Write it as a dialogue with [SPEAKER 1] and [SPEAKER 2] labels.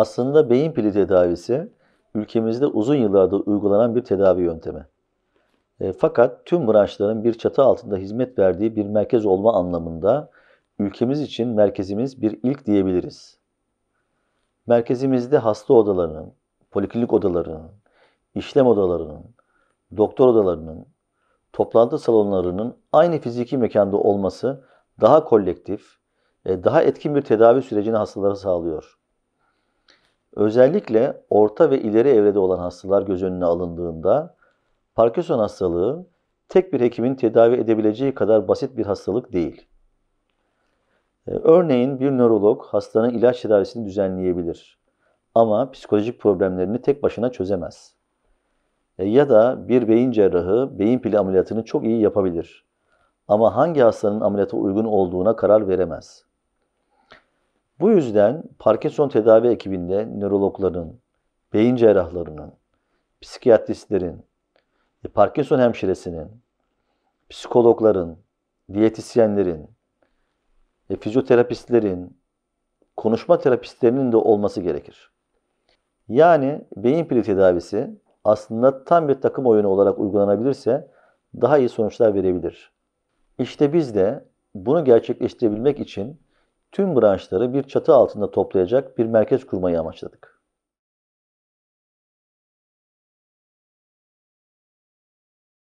[SPEAKER 1] Aslında beyin pili tedavisi ülkemizde uzun yıllardır uygulanan bir tedavi yöntemi. E, fakat tüm branşların bir çatı altında hizmet verdiği bir merkez olma anlamında ülkemiz için merkezimiz bir ilk diyebiliriz. Merkezimizde hasta odalarının, poliklinik odalarının, işlem odalarının, doktor odalarının, toplantı salonlarının aynı fiziki mekanda olması daha kolektif, e, daha etkin bir tedavi sürecini hastalara sağlıyor. Özellikle orta ve ileri evrede olan hastalar göz önüne alındığında Parkinson hastalığı tek bir hekimin tedavi edebileceği kadar basit bir hastalık değil. Ee, örneğin bir nörolog hastanın ilaç tedavisini düzenleyebilir ama psikolojik problemlerini tek başına çözemez. Ee, ya da bir beyin cerrahı beyin pili ameliyatını çok iyi yapabilir ama hangi hastanın ameliyata uygun olduğuna karar veremez. Bu yüzden Parkinson tedavi ekibinde nörologların, beyin cerrahlarının, psikiyatristlerin, e, Parkinson hemşiresinin, psikologların, diyetisyenlerin, e, fizyoterapistlerin, konuşma terapistlerinin de olması gerekir. Yani beyin pili tedavisi aslında tam bir takım oyunu olarak uygulanabilirse daha iyi sonuçlar verebilir. İşte biz de bunu gerçekleştirebilmek için tüm branşları bir çatı altında toplayacak bir merkez kurmayı amaçladık.